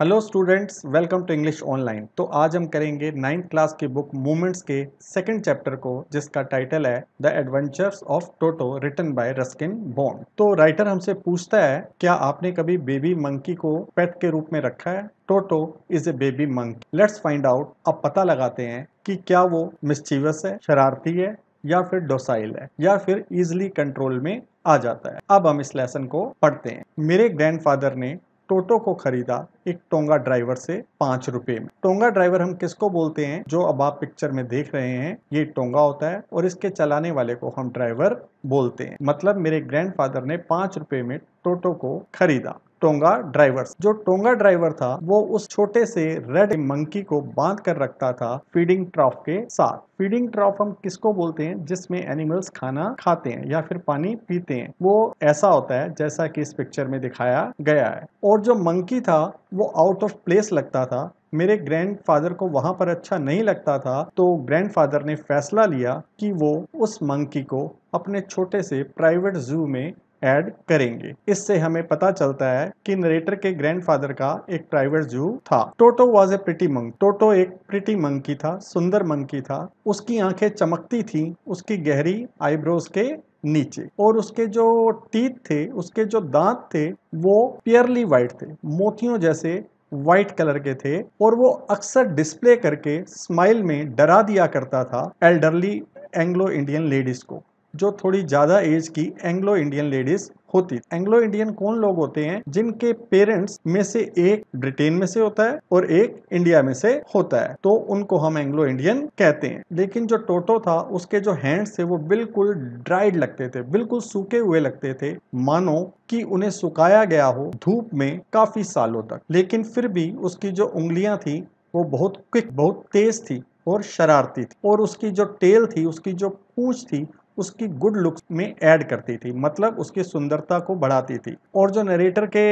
hello students welcome to English online तो आज हम करेंगे नाइन्थ क्लास की बुक मूवमेंट्स के सेकंड चैप्टर को जिसका टाइटल है the adventures of Toto written by Ruskin Bond तो राइटर हमसे पूछता है क्या आपने कभी बेबी मंकी को पेट के रूप में रखा है Toto is a baby monkey let's find out अब पता लगाते हैं कि क्या वो मिस्चीवस है शरारती है या फिर डोसाइल है या फिर इजिली कंट्रोल में आ जाता है अब हम इस लेसन को पढ़ते हैं मेरे ग्रैंडफादर ने टोटो को खरीदा एक टोंगा ड्राइवर से पांच रुपए में टोंगा ड्राइवर हम किसको बोलते हैं जो अब आप पिक्चर में देख रहे हैं ये टोंगा होता है और इसके चलाने वाले को हम ड्राइवर बोलते हैं मतलब मेरे ग्रैंडफादर ने पांच रुपए में टोटो को खरीदा टोंगा ड्राइवर जो टोंगा ड्राइवर था वो उस छोटे से रेड मंकी को बांध कर रखता था फीडिंग ट्रॉफ के साथ फीडिंग ट्रॉफ हम किसको बोलते हैं जिसमें एनिमल्स खाना खाते हैं या फिर पानी पीते हैं वो ऐसा होता है जैसा कि इस पिक्चर में दिखाया गया है और जो मंकी था वो आउट ऑफ प्लेस लगता था मेरे ग्रैंडफादर को वहां पर अच्छा नहीं लगता था तो ग्रैंडफादर ने फैसला लिया कि वो उस मंकी को अपने छोटे से प्राइवेट जू में ऐड करेंगे इससे हमें पता चलता है कि नरेटर के ग्रैंडफादर का एक प्राइवेट जू था Toto was a pretty monkey Toto एक प्रिटी मंकी था सुंदर मंकी था उसकी आंखें चमकती थी उसकी गहरी आईब्रोज के नीचे और उसके जो टीथ थे उसके जो दांत थे वो प्यरली वाइट थे मोतियों जैसे व्हाइट कलर के थे और वो अक्सर डिस्प्ले करके स्माइल में डरा दिया करता था एल्डरली एंग्लो इंडियन लेडीज को जो थोड़ी ज़्यादा एज की एंग्लो इंडियन लेडीज होती एंग्लो इंडियन कौन लोग होते हैं जिनके पेरेंट्स में से एक ब्रिटेन में से होता है और एक इंडिया में से होता है तो उनको हम एंग्लो इंडियन कहते हैं लेकिन जो टोटो था उसके जो हैंड्स थे वो बिल्कुल ड्राइड लगते थे बिल्कुल सूखे हुए लगते थे मानो कि उन्हें सुखाया गया हो धूप में काफी सालों तक लेकिन फिर भी उसकी जो उंगलियां थी वो बहुत क्विक बहुत तेज थी और शरारती थी और उसकी जो टेल थी उसकी जो पूछ थी उसकी गुड लुक्स में ऐड करती थी मतलब उसकी सुंदरता को बढ़ाती थी और जो नरेटर के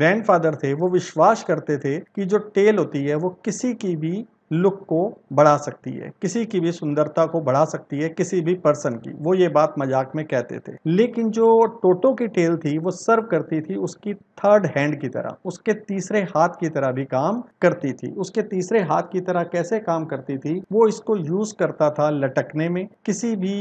ग्रैंडफादर थे वो विश्वास करते थे कि जो टेल होती है वो किसी की भी लुक को बढ़ा सकती है किसी की भी सुंदरता को बढ़ा सकती है किसी भी पर्सन की वो ये बात मजाक में कहते थे लेकिन जो टोटो की टेल थी वो सर्व करती थी उसकी थर्ड हैंड की तरह उसके तीसरे हाथ की तरह भी काम करती थी उसके तीसरे हाथ की तरह कैसे काम करती थी वो इसको यूज करता था लटकने में किसी भी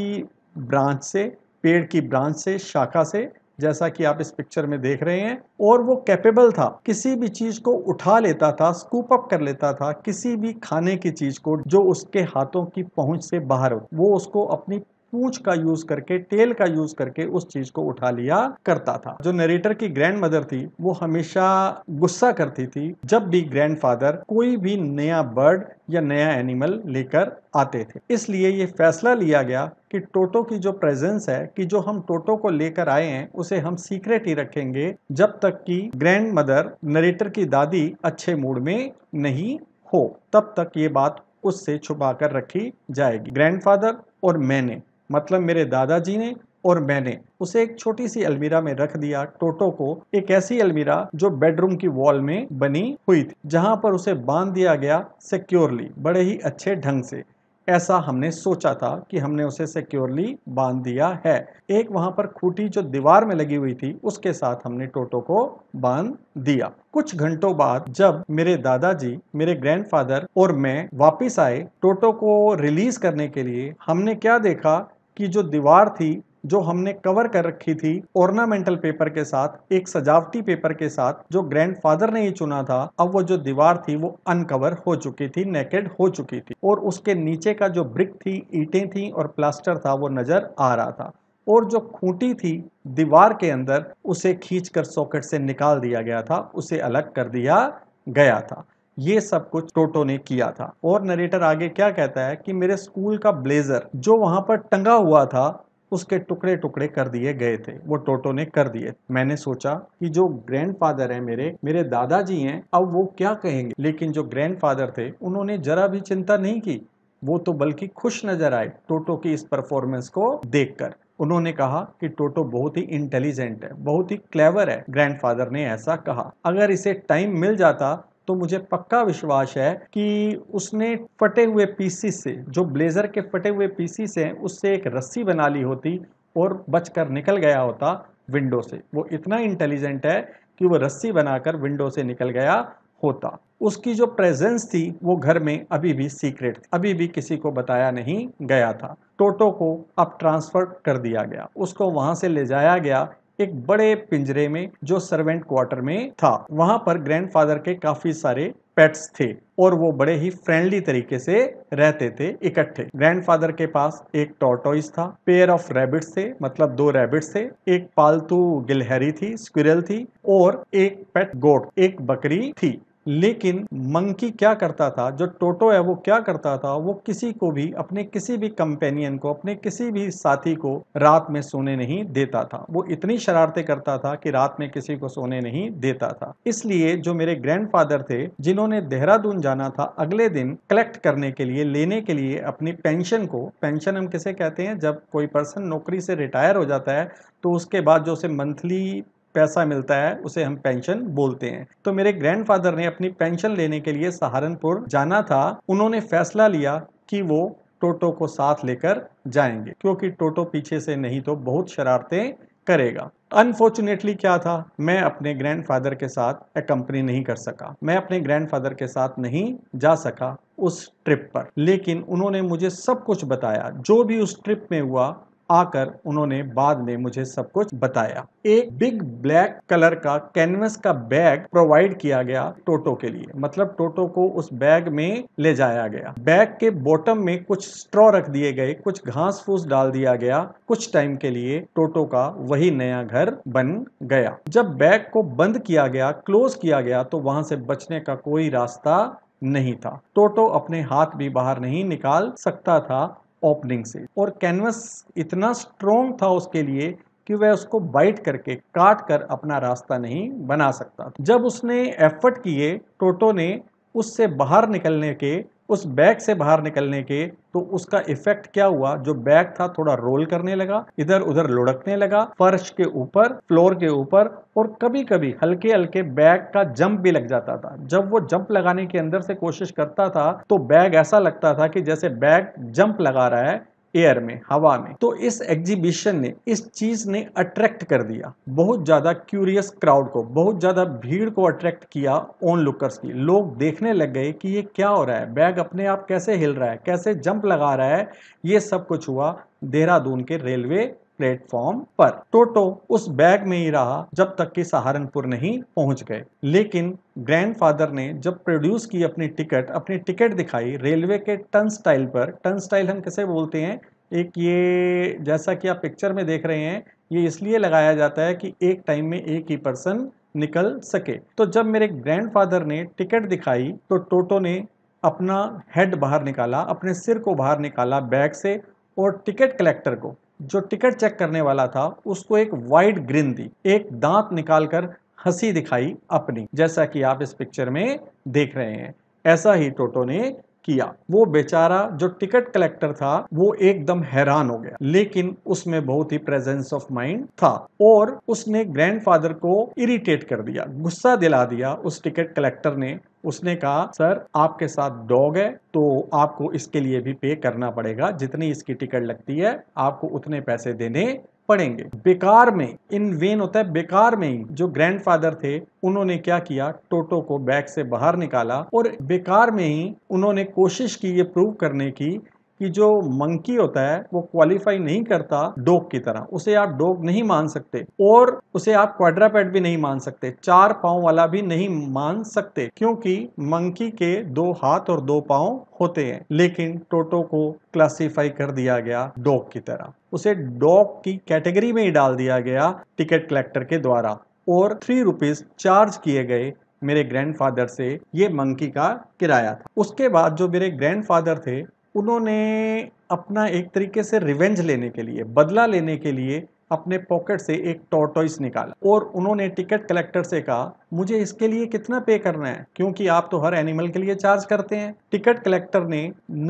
ब्रांच से पेड़ की ब्रांच से शाखा से जैसा कि आप इस पिक्चर में देख रहे हैं और वो कैपेबल था किसी भी चीज को उठा लेता था स्कूप अप कर लेता था किसी भी खाने की चीज को जो उसके हाथों की पहुंच से बाहर हो वो उसको अपनी पूछ का यूज करके टेल का यूज करके उस चीज को उठा लिया करता था जो नरेटर की ग्रैंड मदर थी वो हमेशा गुस्सा करती थी जब भी ग्रैंडफादर कोई भी नया बर्ड या नया एनिमल लेकर आते थे इसलिए ये फैसला लिया गया कि टोटो की जो प्रेजेंस है कि जो हम टोटो को लेकर आए हैं उसे हम सीक्रेट ही रखेंगे जब तक कि ग्रैंड मदर नरेटर की दादी अच्छे मूड में नहीं हो तब तक ये बात उससे छुपा कर रखी जाएगी ग्रैंडफादर और मैंने मतलब मेरे दादाजी ने और मैंने उसे एक छोटी सी अलमीरा में रख दिया टोटो को एक ऐसी अलमीरा जो बेडरूम की वॉल में बनी हुई थी जहां पर उसे बांध दिया गया सिक्योरली बड़े ही अच्छे ढंग से ऐसा हमने सोचा था कि हमने उसे सिक्योरली बांध दिया है एक वहां पर खूटी जो दीवार में लगी हुई थी उसके साथ हमने टोटो को बांध दिया कुछ घंटों बाद जब मेरे दादाजी मेरे ग्रैंडफादर और मैं वापस आए टोटो को रिलीज करने के लिए हमने क्या देखा की जो दीवार थी जो हमने कवर कर रखी थी ऑर्नामेंटल पेपर के साथ एक सजावटी पेपर के साथ जो ग्रैंडफादर ने ही चुना था अब वो जो दीवार थी वो अनकवर हो चुकी थी नेकेड हो चुकी थी और उसके नीचे का जो ब्रिक थी ईटें थी और प्लास्टर था वो नजर आ रहा था और जो खूंटी थी दीवार के अंदर उसे खींचकर सॉकेट से निकाल दिया गया था उसे अलग कर दिया गया था ये सब कुछ टोटो ने किया था और नरेटर आगे क्या कहता है कि मेरे स्कूल का ब्लेजर जो वहां पर टंगा हुआ था उसके टुकड़े टुकड़े कर दिए गए थे वो टोटो ने कर दिए मैंने सोचा कि जो ग्रैंडफादर है मेरे मेरे दादाजी हैं अब वो क्या कहेंगे लेकिन जो ग्रैंडफादर थे उन्होंने जरा भी चिंता नहीं की वो तो बल्कि खुश नजर आए टोटो की इस परफॉर्मेंस को देखकर उन्होंने कहा कि टोटो बहुत ही इंटेलिजेंट है बहुत ही क्लेवर है ग्रैंडफादर ने ऐसा कहा अगर इसे टाइम मिल जाता तो मुझे पक्का विश्वास है कि उसने फटे हुए पीसीस से जो ब्लेज़र के फटे हुए पीसीस हैं उससे एक रस्सी बना ली होती और बच कर निकल गया होता विंडो से वो इतना इंटेलिजेंट है कि वो रस्सी बनाकर विंडो से निकल गया होता उसकी जो प्रेजेंस थी वो घर में अभी भी सीक्रेट अभी भी किसी को बताया नहीं गया था टोटो को अब ट्रांसफ़र कर दिया गया उसको वहां से ले जाया गया एक बड़े पिंजरे में जो सर्वेंट क्वार्टर में था वहां पर ग्रैंडफादर के काफी सारे पेट्स थे और वो बड़े ही फ्रेंडली तरीके से रहते थे इकट्ठे ग्रैंडफादर के पास एक टॉर्टोइस था पेयर ऑफ रैबिट्स थे मतलब दो रैबिट्स थे एक पालतू गिलहरी थी स्क्विरल थी और एक पेट गोट एक बकरी थी लेकिन मंकी क्या करता था जो टोटो है वो क्या करता था वो किसी को भी अपने किसी भी कंपेनियन को अपने किसी भी साथी को रात में सोने नहीं देता था वो इतनी शरारतें करता था कि रात में किसी को सोने नहीं देता था इसलिए जो मेरे ग्रैंडफादर थे जिन्होंने देहरादून जाना था अगले दिन कलेक्ट करने के लिए लेने के लिए अपनी पेंशन को पेंशन हम किसे कहते हैं जब कोई पर्सन नौकरी से रिटायर हो जाता है तो उसके बाद जो उसे मंथली पैसा मिलता है उसे हम पेंशन बोलते हैं तो मेरे ग्रैंडफादर ने अपनी पेंशन लेने के लिए सहारनपुर जाना था उन्होंने फैसला लिया कि वो टोटो को साथ लेकर जाएंगे क्योंकि टोटो पीछे से नहीं तो बहुत शरारतें करेगा अनफॉर्चुनेटली क्या था मैं अपने ग्रैंडफादर के साथ कंपनी नहीं कर सका मैं अपने ग्रैंडफादर के साथ नहीं जा सका उस ट्रिप पर लेकिन उन्होंने मुझे सब कुछ बताया जो भी उस ट्रिप में हुआ आकर उन्होंने बाद में मुझे सब कुछ बताया एक बिग ब्लैक कलर का कैनवस का बैग प्रोवाइड किया गया टोटो के लिए मतलब टोटो को उस बैग में ले जाया गया बैग के बॉटम में कुछ स्ट्रॉ रख दिए गए कुछ घास फूस डाल दिया गया कुछ टाइम के लिए टोटो का वही नया घर बन गया जब बैग को बंद किया गया क्लोज किया गया तो वहां से बचने का कोई रास्ता नहीं था टोटो अपने हाथ भी बाहर नहीं निकाल सकता था ओपनिंग से और कैनवस इतना स्ट्रोंग था उसके लिए कि वह उसको बाइट करके काट कर अपना रास्ता नहीं बना सकता जब उसने एफर्ट किए टोटो ने उससे बाहर निकलने के उस बैग से बाहर निकलने के तो उसका इफेक्ट क्या हुआ जो बैग था थोड़ा रोल करने लगा इधर उधर लुढ़कने लगा फर्श के ऊपर फ्लोर के ऊपर और कभी कभी हल्के हल्के बैग का जंप भी लग जाता था जब वो जंप लगाने के अंदर से कोशिश करता था तो बैग ऐसा लगता था कि जैसे बैग जंप लगा रहा है एयर में हवा में तो इस एग्जीबिशन ने इस चीज ने अट्रैक्ट कर दिया बहुत ज्यादा क्यूरियस क्राउड को बहुत ज्यादा भीड़ को अट्रैक्ट किया ओन लुकर्स की लोग देखने लग गए कि ये क्या हो रहा है बैग अपने आप कैसे हिल रहा है कैसे जंप लगा रहा है ये सब कुछ हुआ देहरादून के रेलवे प्लेटफॉर्म पर टोटो उस बैग में ही रहा जब तक कि सहारनपुर नहीं पहुंच गए लेकिन ग्रैंडफादर ने जब प्रोड्यूस की अपनी टिकट अपनी टिकट दिखाई रेलवे के टन स्टाइल पर टन स्टाइल हम कैसे बोलते हैं एक ये जैसा कि आप पिक्चर में देख रहे हैं ये इसलिए लगाया जाता है कि एक टाइम में एक ही पर्सन निकल सके तो जब मेरे ग्रैंडफादर ने टिकट दिखाई तो टोटो ने अपना हेड बाहर निकाला अपने सिर को बाहर निकाला बैग से और टिकट कलेक्टर को जो टिकट चेक करने वाला था उसको एक वाइड ग्रिन दी एक दांत निकालकर हंसी दिखाई अपनी जैसा कि आप इस पिक्चर में देख रहे हैं ऐसा ही टोटो ने किया वो बेचारा जो टिकट कलेक्टर था वो एकदम हैरान हो गया लेकिन उसमें बहुत ही प्रेजेंस ऑफ माइंड था और उसने ग्रैंडफादर को इरिटेट कर दिया गुस्सा दिला दिया उस टिकट कलेक्टर ने उसने कहा सर आपके साथ डॉग है तो आपको इसके लिए भी पे करना पड़ेगा जितनी इसकी टिकट लगती है आपको उतने पैसे देने पढ़ेंगे बेकार में इन वेन होता है बेकार में ही जो ग्रैंडफादर थे उन्होंने क्या किया टोटो को बैग से बाहर निकाला और बेकार में ही उन्होंने कोशिश की ये प्रूव करने की कि जो मंकी होता है वो क्वालिफाई नहीं करता डॉग की तरह उसे आप डॉग नहीं मान सकते और उसे आप क्वाड्रापेड भी नहीं मान सकते चार पाओ वाला भी नहीं मान सकते क्योंकि मंकी के दो हाथ और दो पाओ होते हैं लेकिन टोटो को क्लासिफाई कर दिया गया डॉग की तरह उसे डॉग की कैटेगरी में ही डाल दिया गया टिकट कलेक्टर के द्वारा और थ्री रुपीज चार्ज किए गए मेरे ग्रैंडफादर से ये मंकी का किराया था उसके बाद जो मेरे ग्रैंडफादर थे उन्होंने अपना एक तरीके से रिवेंज लेने के लिए बदला लेने के लिए अपने पॉकेट से एक टॉर्टोइस निकाला और उन्होंने टिकट कलेक्टर से कहा मुझे इसके लिए कितना पे करना है क्योंकि आप तो हर एनिमल के लिए चार्ज करते हैं टिकट कलेक्टर ने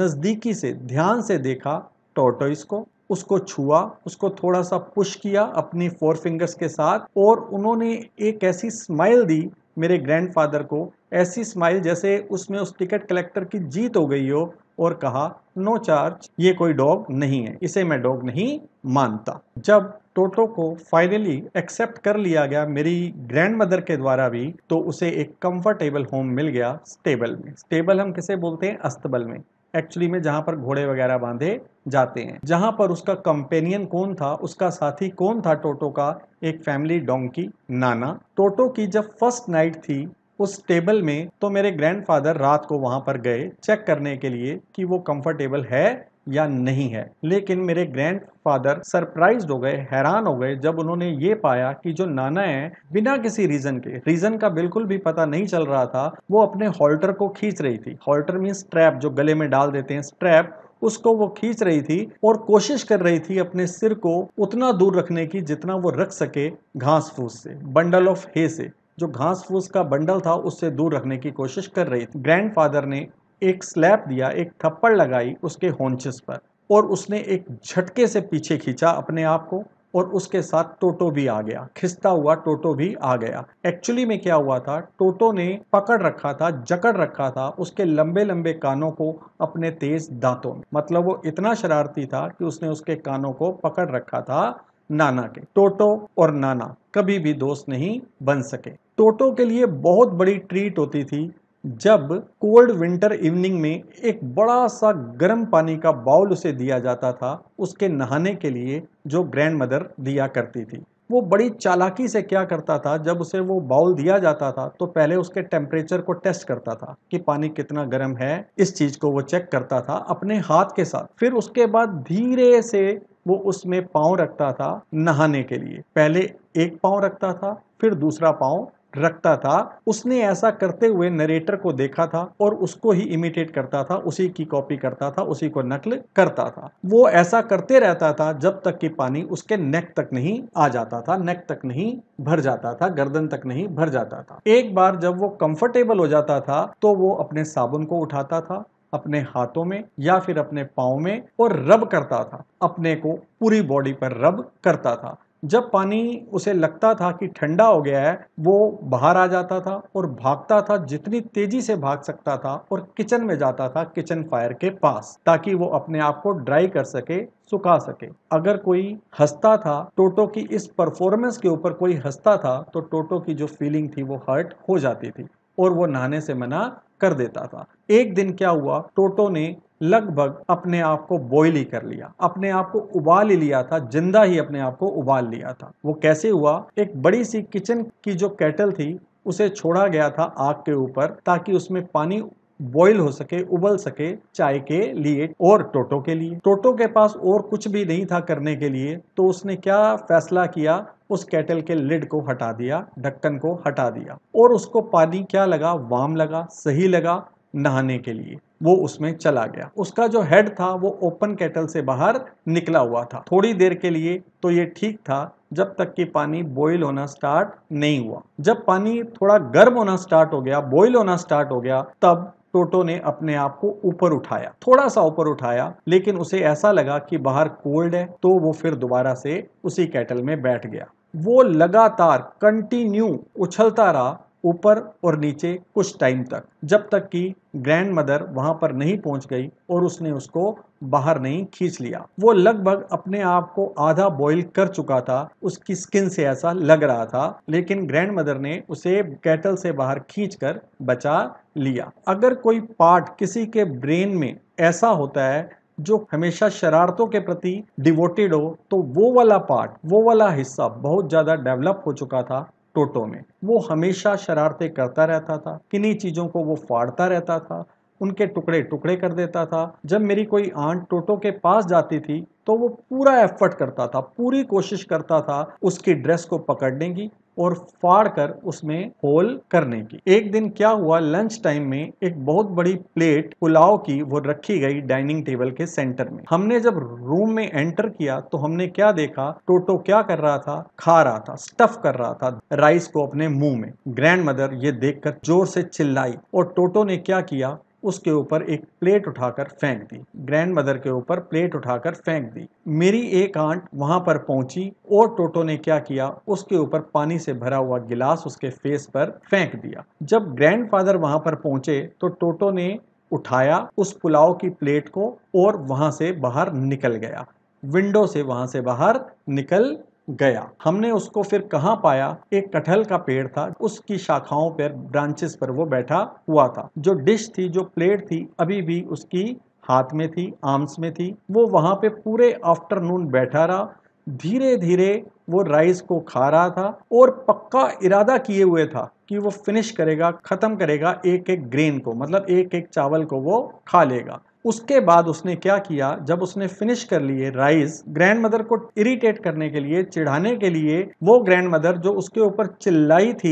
नज़दीकी से ध्यान से देखा टॉर्टोइस को उसको छुआ उसको थोड़ा सा पुश किया अपनी फोर फिंगर्स के साथ और उन्होंने एक ऐसी स्माइल दी मेरे ग्रैंडफादर को ऐसी स्माइल जैसे उसमें उस टिकट कलेक्टर की जीत हो गई हो और कहा नो चार्ज ये कोई डॉग नहीं है इसे मैं डॉग नहीं मानता जब टोटो को फाइनली एक्सेप्ट कर लिया गया मेरी ग्रैंड मदर के द्वारा भी तो उसे एक कंफर्टेबल होम मिल गया स्टेबल में स्टेबल हम किसे बोलते हैं अस्तबल में एक्चुअली में जहां पर घोड़े वगैरह बांधे जाते हैं जहां पर उसका कंपेनियन कौन था उसका साथी कौन था टोटो का एक फैमिली डोंकी नाना टोटो की जब फर्स्ट नाइट थी उस टेबल में तो मेरे ग्रैंडफादर रात को वहां पर गए चेक करने के लिए कि वो कंफर्टेबल है या नहीं है लेकिन मेरे ग्रैंडफादर सरप्राइज हो गए हैरान हो गए जब उन्होंने ये पाया कि जो नाना है बिना किसी रीजन के रीजन का बिल्कुल भी पता नहीं चल रहा था वो अपने हॉल्टर को खींच रही थी हॉल्टर मीन स्ट्रैप जो गले में डाल देते हैं स्ट्रैप उसको वो खींच रही थी और कोशिश कर रही थी अपने सिर को उतना दूर रखने की जितना वो रख सके घास फूस से बंडल ऑफ हे से जो घास फूस का बंडल था उससे दूर रखने की कोशिश कर रही थी ग्रैंडफादर ने एक स्लैप दिया एक थप्पड़ लगाई उसके होंचिस पर और उसने एक झटके से पीछे खींचा अपने आप को और उसके साथ टोटो भी आ गया खिसता हुआ टोटो भी आ गया एक्चुअली में क्या हुआ था टोटो ने पकड़ रखा था जकड़ रखा था उसके लंबे लंबे कानों को अपने तेज दांतों में मतलब वो इतना शरारती था कि उसने उसके कानों को पकड़ रखा था नाना के टोटो और नाना कभी भी दोस्त नहीं बन सके टोटो के लिए बहुत बड़ी ट्रीट होती थी जब कोल्ड विंटर इवनिंग में एक बड़ा सा गर्म पानी का बाउल उसे दिया जाता था उसके नहाने के लिए जो ग्रैंड मदर दिया करती थी वो बड़ी चालाकी से क्या करता था जब उसे वो बाउल दिया जाता था तो पहले उसके टेम्परेचर को टेस्ट करता था कि पानी कितना गर्म है इस चीज को वो चेक करता था अपने हाथ के साथ फिर उसके बाद धीरे से वो उसमें पाँव रखता था नहाने के लिए पहले एक पाँव रखता था फिर दूसरा पाँव रखता था उसने ऐसा करते हुए नरेटर को देखा था और उसको ही इमिटेट करता था उसी की कॉपी करता था उसी को नकल करता था वो ऐसा करते रहता था जब तक कि पानी उसके नेक तक नहीं आ जाता था नेक तक नहीं भर जाता था गर्दन तक नहीं भर जाता था एक बार जब वो कंफर्टेबल हो जाता था तो वो अपने साबुन को उठाता था अपने हाथों में या फिर अपने पाँव में और रब करता था अपने को पूरी बॉडी पर रब करता था जब पानी उसे लगता था कि ठंडा हो गया है वो बाहर आ जाता था और भागता था जितनी तेजी से भाग सकता था और किचन में जाता था किचन फायर के पास ताकि वो अपने आप को ड्राई कर सके सुखा सके अगर कोई हंसता था टोटो की इस परफॉर्मेंस के ऊपर कोई हंसता था तो टोटो की जो फीलिंग थी वो हर्ट हो जाती थी और वो नहाने से मना कर देता था एक दिन क्या हुआ टोटो ने लगभग अपने आप को बॉइल ही कर लिया अपने आप को उबाल ही लिया था जिंदा ही अपने आप को उबाल लिया था वो कैसे हुआ एक बड़ी सी किचन की जो कैटल थी उसे छोड़ा गया था आग के ऊपर ताकि उसमें पानी बॉइल हो सके उबल सके चाय के लिए और टोटो के लिए टोटो के पास और कुछ भी नहीं था करने के लिए तो उसने क्या फैसला किया उस केटल के लिड को हटा दिया ढक्कन को हटा दिया और उसको पानी क्या लगा वाम लगा सही लगा नहाने के लिए वो उसमें चला गया उसका जो हेड था वो ओपन केटल से बाहर निकला हुआ था थोड़ी देर के लिए तो ये ठीक था जब तक कि पानी बॉईल होना स्टार्ट नहीं हुआ जब पानी थोड़ा गर्म होना स्टार्ट हो गया बॉईल होना स्टार्ट हो गया तब टोटो ने अपने आप को ऊपर उठाया थोड़ा सा ऊपर उठाया लेकिन उसे ऐसा लगा कि बाहर कोल्ड है तो वो फिर दोबारा से उसी कैटल में बैठ गया वो लगातार कंटिन्यू उछलता रहा ऊपर और नीचे कुछ टाइम तक जब तक कि ग्रैंड मदर वहां पर नहीं पहुँच गई और उसने उसको बाहर नहीं खींच लिया वो लगभग अपने आप को आधा बॉईल कर चुका था उसकी स्किन से ऐसा लग रहा था लेकिन ग्रैंड मदर ने उसे कैटल से बाहर खींच कर बचा लिया अगर कोई पार्ट किसी के ब्रेन में ऐसा होता है जो हमेशा शरारतों के प्रति डिवोटेड हो तो वो वाला पार्ट वो वाला हिस्सा बहुत ज़्यादा डेवलप हो चुका था टोटो में वो हमेशा शरारतें करता रहता था किन्हीं चीज़ों को वो फाड़ता रहता था उनके टुकड़े टुकड़े कर देता था जब मेरी कोई आंट टोटो के पास जाती थी तो वो पूरा एफर्ट करता था पूरी कोशिश करता था उसकी ड्रेस को पकड़ने की और फाड़ कर उसमें होल करने की एक दिन क्या हुआ लंच टाइम में एक बहुत बड़ी प्लेट पुलाव की वो रखी गई डाइनिंग टेबल के सेंटर में हमने जब रूम में एंटर किया तो हमने क्या देखा टोटो क्या कर रहा था खा रहा था स्टफ कर रहा था राइस को अपने मुंह में ग्रैंड मदर ये देखकर जोर से चिल्लाई और टोटो ने क्या किया उसके ऊपर एक प्लेट उठाकर फेंक दी ग्रैंड मदर के ऊपर प्लेट उठाकर फेंक दी मेरी एक आंट वहां पर पहुंची और टोटो ने क्या किया उसके ऊपर पानी से भरा हुआ गिलास उसके फेस पर फेंक दिया जब ग्रैंडफादर वहां पर पहुंचे तो टोटो ने उठाया उस पुलाव की प्लेट को और वहां से बाहर निकल गया विंडो से वहां से बाहर निकल गया हमने उसको फिर कहाँ पाया एक कटहल का पेड़ था उसकी शाखाओं पर ब्रांचेस पर वो बैठा हुआ था जो डिश थी जो प्लेट थी अभी भी उसकी हाथ में थी आर्म्स में थी वो वहाँ पे पूरे आफ्टरनून बैठा रहा धीरे धीरे वो राइस को खा रहा था और पक्का इरादा किए हुए था कि वो फिनिश करेगा ख़त्म करेगा एक एक ग्रेन को मतलब एक एक चावल को वो खा लेगा उसके बाद उसने क्या किया जब उसने फिनिश कर लिए राइस ग्रैंड मदर को इरिटेट करने के लिए चिढ़ाने के लिए वो ग्रैंड मदर जो उसके ऊपर चिल्लाई थी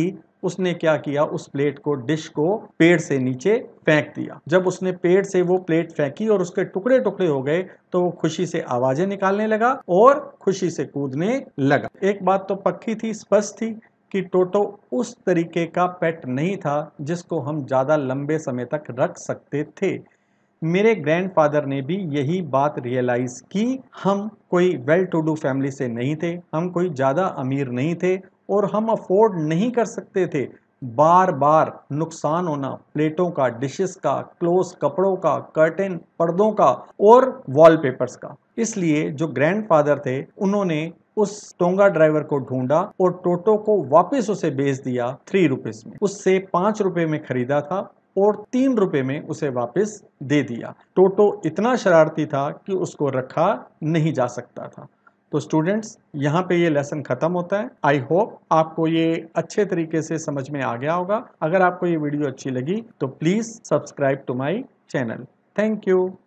उसने क्या किया उस प्लेट को डिश को पेड़ से नीचे फेंक दिया जब उसने पेड़ से वो प्लेट फेंकी और उसके टुकड़े टुकड़े हो गए तो वो खुशी से आवाजें निकालने लगा और खुशी से कूदने लगा एक बात तो पक्की थी स्पष्ट थी कि टोटो उस तरीके का पेट नहीं था जिसको हम ज़्यादा लंबे समय तक रख सकते थे मेरे ग्रैंडफादर ने भी यही बात रियलाइज़ की हम कोई वेल टू डू फैमिली से नहीं थे हम कोई ज़्यादा अमीर नहीं थे और हम अफोर्ड नहीं कर सकते थे बार बार नुकसान होना प्लेटों का डिशेस का क्लोज कपड़ों का कर्टेन पर्दों का और वॉलपेपर्स का इसलिए जो ग्रैंडफादर थे उन्होंने उस टोंगा ड्राइवर को ढूंढा और टोटो को वापस उसे बेच दिया थ्री रुपीज में उससे पांच रुपए में खरीदा था और तीन रुपए में उसे वापस दे दिया टोटो इतना शरारती था कि उसको रखा नहीं जा सकता था तो स्टूडेंट्स यहाँ पे ये लेसन ख़त्म होता है आई होप आपको ये अच्छे तरीके से समझ में आ गया होगा अगर आपको ये वीडियो अच्छी लगी तो please subscribe to my channel thank you